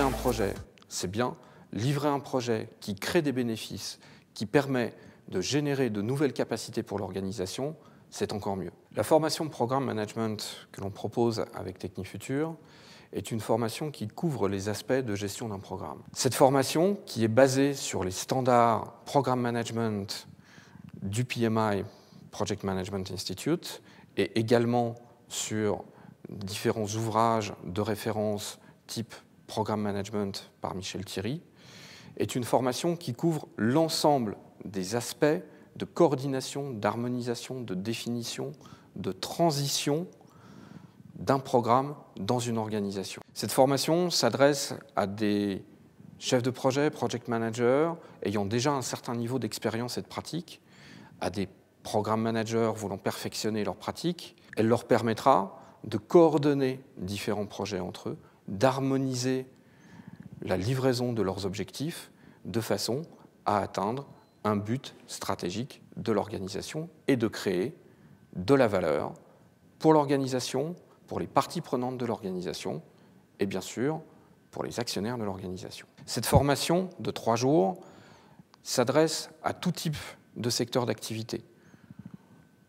un projet, c'est bien, livrer un projet qui crée des bénéfices, qui permet de générer de nouvelles capacités pour l'organisation, c'est encore mieux. La formation Programme Management que l'on propose avec Technifutur est une formation qui couvre les aspects de gestion d'un programme. Cette formation, qui est basée sur les standards Programme Management du PMI, Project Management Institute, et également sur différents ouvrages de référence type Program Management par Michel Thierry, est une formation qui couvre l'ensemble des aspects de coordination, d'harmonisation, de définition, de transition d'un programme dans une organisation. Cette formation s'adresse à des chefs de projet, project managers, ayant déjà un certain niveau d'expérience et de pratique, à des programmes managers voulant perfectionner leurs pratique. Elle leur permettra de coordonner différents projets entre eux, d'harmoniser la livraison de leurs objectifs de façon à atteindre un but stratégique de l'organisation et de créer de la valeur pour l'organisation, pour les parties prenantes de l'organisation et bien sûr pour les actionnaires de l'organisation. Cette formation de trois jours s'adresse à tout type de secteur d'activité.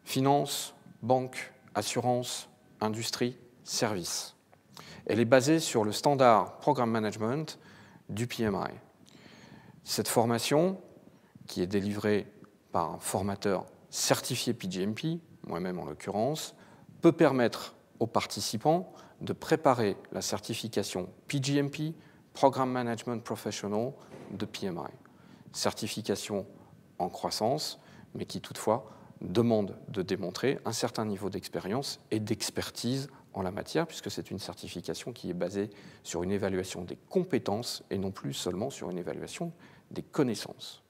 Finance, banque, assurance, industrie, services. Elle est basée sur le standard Program Management du PMI. Cette formation, qui est délivrée par un formateur certifié PGMP, moi-même en l'occurrence, peut permettre aux participants de préparer la certification PGMP, Program Management Professional de PMI. Certification en croissance, mais qui toutefois demande de démontrer un certain niveau d'expérience et d'expertise en la matière, puisque c'est une certification qui est basée sur une évaluation des compétences et non plus seulement sur une évaluation des connaissances.